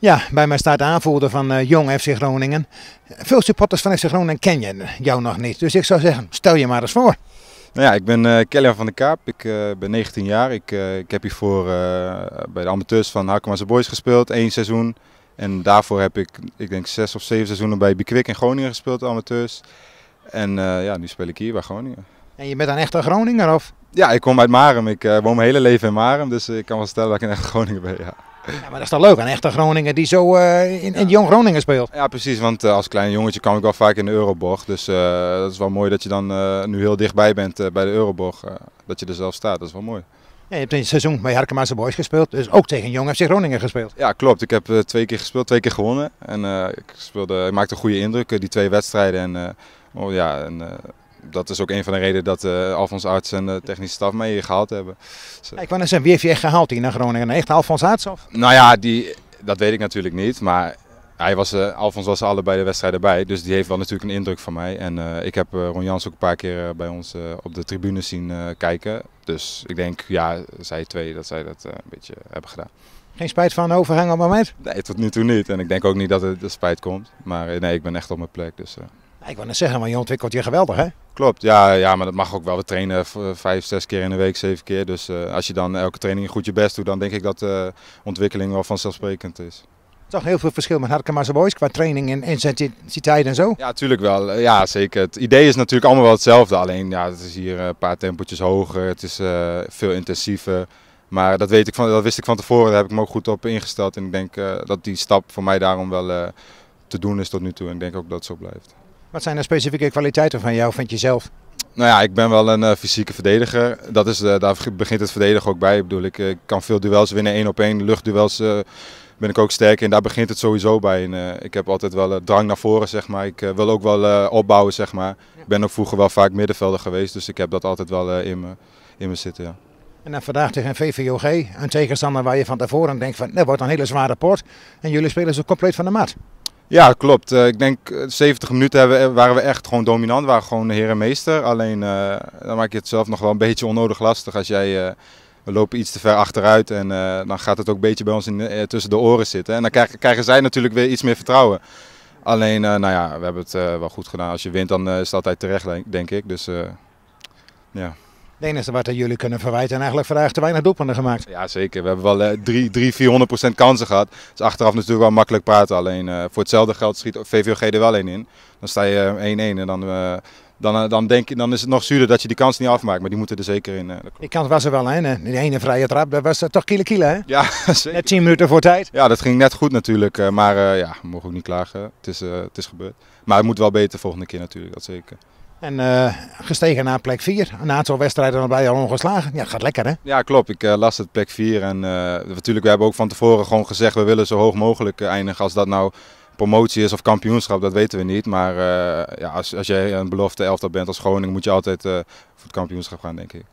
Ja, bij mij staat de aanvoerder van eh, Jong FC Groningen. Veel supporters van FC Groningen ken je, jou nog niet. Dus ik zou zeggen, stel je maar eens voor. Nou ja, ik ben uh, eh, Kelly van der Kaap. Ik eh, ben 19 jaar. Ik, ik heb hiervoor bij de amateurs van Hakkema's Boys gespeeld, één seizoen. En daarvoor heb ik, ik denk, zes of zeven seizoenen bij Bikwik in Groningen gespeeld, amateurs. En ja, nu speel ik hier bij Groningen. En je bent een echte Groninger of? Ja, ik kom uit Marem. Ik woon mijn hele leven in Marem, dus ik kan wel stellen dat ik een echte Groninger ben, ja. Ja, maar dat is dan leuk, een echte Groningen die zo eh, in, in Jong Groningen speelt. Ja, precies, want eh, als klein jongetje kwam ik wel vaak in de Euroborg. Dus eh, dat is wel mooi dat je dan nu heel dichtbij bent bij de Euroborg. dat je er zelf staat, dat is wel mooi. Ja, je hebt een seizoen bij Harkemaanse Boys gespeeld, dus ook tegen Jong FC Groningen gespeeld. Ja, klopt. Ik heb twee keer gespeeld, twee keer gewonnen. En ik, speelde, ik maakte een goede indruk, die twee wedstrijden. En, oh, ja, dat is ook een van de redenen dat uh, Alfons Arts en de technische staf mee gehaald hebben. ik wou zeggen, wie heeft je echt gehaald hier naar Groningen? Echt Alfons Arts? Of? Nou ja, die, dat weet ik natuurlijk niet. Maar hij was, uh, Alfons was allebei de wedstrijden erbij, dus die heeft wel natuurlijk een indruk van mij. En eh, ik heb uh, Ron Jans ook een paar keer bij ons op de tribune zien kijken. Dus ik denk, ja, zij twee, dat zij dat een beetje hebben gedaan. Geen spijt van overhangen op het moment? Nee, tot nu toe niet. En ik denk ook niet dat het de spijt komt. Maar nee, ik ben echt op mijn plek. Dus, Ik wil net zeggen, maar je ontwikkelt je geweldig hè? Klopt, ja, ja, maar dat mag ook wel. We trainen vijf, zes keer in de week, zeven keer. Dus eh, als je dan elke training goed je best doet, dan denk ik dat de eh, ontwikkeling wel vanzelfsprekend is toch heel veel verschil met Harkemaarse Boys qua training en intensiteit en zo? Ja, natuurlijk wel. Eh, ja, zeker. Het idee is natuurlijk allemaal wel hetzelfde. Alleen, ja, het is hier een paar tempotjes hoger. Het is veel intensiever. Maar dat, weet ik van, dat wist ik van tevoren. Daar heb ik me ook goed op ingesteld. En ik denk dat die stap voor mij daarom wel te doen is tot nu toe. En ik denk ook dat het zo blijft. Wat zijn de specifieke kwaliteiten van jou, vind je zelf? Nou ja, ik ben wel een eh, fysieke verdediger. Dat is, eh, daar begint het verdedigen ook bij. Ik bedoel, ik, eh, kan veel duels winnen, één op één. Luchtduels uh, ben ik ook sterk en daar begint het sowieso bij. En, ik heb altijd wel drang naar voren, zeg maar. Ik wil ook wel opbouwen, zeg maar. Ik ben ook vroeger wel vaak middenvelder geweest, dus ik heb dat altijd wel in, me, in me zitten, En dan vandaag tegen VVOG, een tegenstander waar je van tevoren denkt van, dat nou, wordt een hele zware port. En jullie spelen ze compleet van de maat. Ja, klopt. Eh, ik denk 70 eh, minuten waren we echt gewoon dominant, waren gewoon heer en meester. Alleen eh, dan maak je het zelf nog wel een beetje onnodig lastig als jij... we lopen iets te ver achteruit en dan gaat het ook een beetje bij ons in, tussen de oren zitten. En dan krijgen, zij natuurlijk weer iets meer vertrouwen. Alleen, nou ja, we hebben het wel goed gedaan. Als je wint, dan is het altijd terecht, denk, ik. Dus, ja. Het enige wat jullie kunnen verwijten en eigenlijk vandaag te weinig doelpunten gemaakt. Ja, zeker. We hebben wel 300 3 400 kansen gehad. Dus achteraf natuurlijk wel makkelijk praten. Alleen eh, voor hetzelfde geld schiet VVOG er wel één in. Dan sta je 1-1 eh, en dan eh, dan, eh, dan, denk, dan is het nog zuurder dat je die kans niet afmaakt. Maar die moeten er zeker in. die kans was er wel in. Hè? Die ene vrije trap, dat was eh, toch kilo kilo hè? Ja, zeker. Net 10 minuten voor tijd. Ja, dat ging net goed natuurlijk. Eh, maar uh, ja, mogen ook niet klagen. Het is, het is gebeurd. Maar het moet wel beter volgende keer natuurlijk, dat zeker. En gestegen naar plek 4. Een aantal wedstrijden erbij al ongeslagen. Ja, gaat lekker hè? Ja, klopt. Ik las het plek 4. En natuurlijk, we hebben ook van tevoren gewoon gezegd... we willen zo hoog mogelijk eindigen. Als dat nou promotie is of kampioenschap, dat weten we niet. Maar eh, ja, als, als jij een belofte elftal bent als Groningen, moet je altijd eh, voor het kampioenschap gaan, denk ik.